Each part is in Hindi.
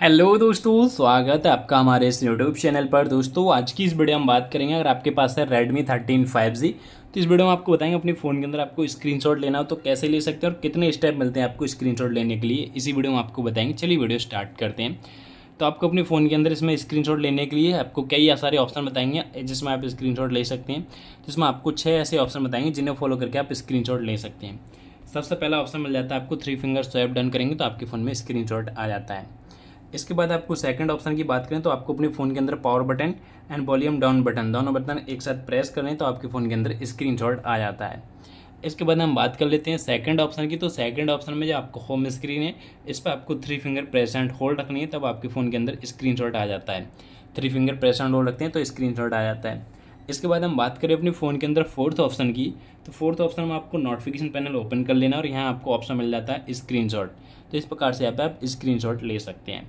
हेलो दोस्तों स्वागत है आपका हमारे इस यूट्यूब चैनल पर दोस्तों आज की इस वीडियो में बात करेंगे अगर आपके पास है रेडमी थर्टीन फाइव जी तो इस वीडियो में आपको बताएंगे अपने फ़ोन के अंदर आपको स्क्रीनशॉट लेना हो तो कैसे ले सकते हैं और कितने स्टेप मिलते हैं आपको स्क्रीनशॉट लेने के लिए इसी वीडियो में आपको बताएंगे चलिए वीडियो स्टार्ट करते हैं तो आपको अपने फ़ोन के अंदर इसमें स्क्रीनशॉट लेने के लिए आपको कई सारे ऑप्शन बताएंगे जिसमें आप स्क्रीन ले सकते हैं जिसमें आपको छः ऐसे ऑप्शन बताएंगे जिन्हें फॉलो करके आप स्क्रीन ले सकते हैं सबसे पहला ऑप्शन मिल जाता है आपको थ्री फिंगर स्वैप डन करेंगे तो आपके फ़ोन में स्क्रीन आ जाता है इसके बाद आपको सेकंड ऑप्शन की बात करें तो आपको अपने फ़ोन के अंदर power button and volume down button दोनों बटन एक साथ प्रेस करें तो आपके फ़ोन के अंदर स्क्रीन आ जाता है इसके बाद हम बात कर लेते हैं सेकंड ऑप्शन की तो सेकंड ऑप्शन में जो आपको होम स्क्रीन है इस पर आपको three finger press and hold रखनी है तब आपके फ़ोन के अंदर स्क्रीन आ जाता है three finger press and hold रखते हैं तो स्क्रीन आ जाता है इसके बाद हम बात करें अपने फ़ोन के अंदर फोर्थ ऑप्शन की तो फोर्थ ऑप्शन में आपको नोटिफिकेशन पैनल ओपन कर लेना और यहाँ आपको ऑप्शन मिल जाता है स्क्रीनशॉट तो इस प्रकार से आप स्क्रीनशॉट ले सकते हैं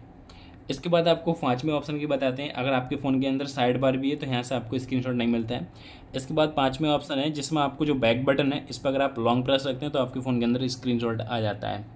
इसके बाद आपको पाँचवें ऑप्शन की बताते हैं अगर आपके फ़ोन के अंदर साइड बार भी है तो यहाँ से आपको स्क्रीन नहीं मिलता है इसके बाद पाँचवें ऑप्शन है जिसमें आपको जो बैक बटन है इस पर अगर आप लॉन्ग प्रेस रखते हैं तो आपके फ़ोन के अंदर स्क्रीन आ जाता है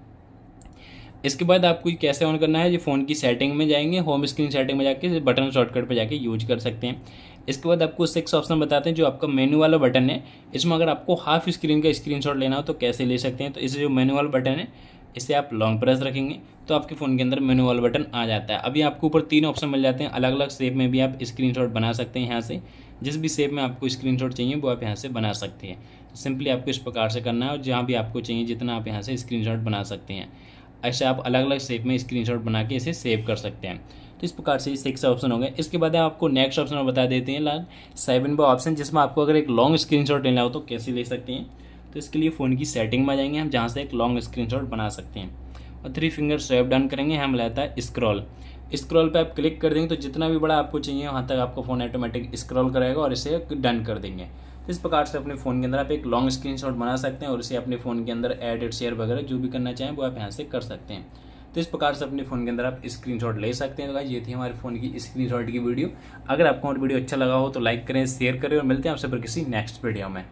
इसके बाद आपको कैसे ऑन करना है ये फ़ोन की सेटिंग में जाएंगे होम स्क्रीन सेटिंग में जाके बटन शॉर्टकट पर जाके यूज कर सकते हैं इसके बाद आपको सिक्स ऑप्शन बताते हैं जो आपका मेनू वाला बटन है इसमें अगर आपको हाफ स्क्रीन का स्क्रीनशॉट लेना हो तो कैसे ले सकते हैं तो इसे जो मेनू वाला बटन है इसे आप लॉन्ग प्रेस रखेंगे तो आपके फ़ोन के अंदर मेनू बटन आ जाता है अभी आपको ऊपर तीन ऑप्शन मिल जाते हैं अलग अलग शेप में भी आप स्क्रीनशॉट बना सकते हैं यहाँ से जिस भी शेप में आपको स्क्रीनशॉट चाहिए वो आप यहाँ से बना सकते हैं सिंपली आपको इस प्रकार से करना है और जहाँ भी आपको चाहिए जितना आप यहाँ से स्क्रीनशॉट बना सकते हैं ऐसे आप अलग अलग शेप में स्क्रीनशॉट बना के इसे सेव कर सकते हैं तो इस प्रकार से सिक्स ऑप्शन हो गए इसके बाद आपको नेक्स्ट ऑप्शन बता देते हैं लास्ट सेवन वो ऑप्शन जिसमें आपको अगर एक लॉन्ग शॉट लेना हो तो कैसे ले सकते हैं तो इसके लिए फ़ोन की सेटिंग में जाएंगे हम जहाँ से एक लॉन्ग स्क्रीनशॉट बना सकते हैं और थ्री फिंगर स्वेप डन करेंगे हम रहता है स्क्रॉल स्क्रॉल पे आप क्लिक कर देंगे तो जितना भी बड़ा आपको चाहिए वहाँ तक आपका फ़ोन ऑटोमेटिक स्क्रॉल करेगा और इसे डन कर देंगे तो इस प्रकार से अपने फ़ोन के अंदर आप एक लॉन्ग स्क्रीन बना सकते हैं और इसे अपने फ़ोन के अंदर एडिट शेयर वगैरह जो भी करना चाहें वो आप यहाँ से कर सकते हैं तो इस प्रकार से अपने फ़ोन के अंदर आप स्क्रीनशॉट ले सकते हैं तो भाई ये थी हमारे फ़ोन की स्क्रीनशॉट की वीडियो अगर आपको हमारी वीडियो अच्छा लगा हो तो लाइक करें शेयर करें और मिलते हैं आपसे पर किसी नेक्स्ट वीडियो में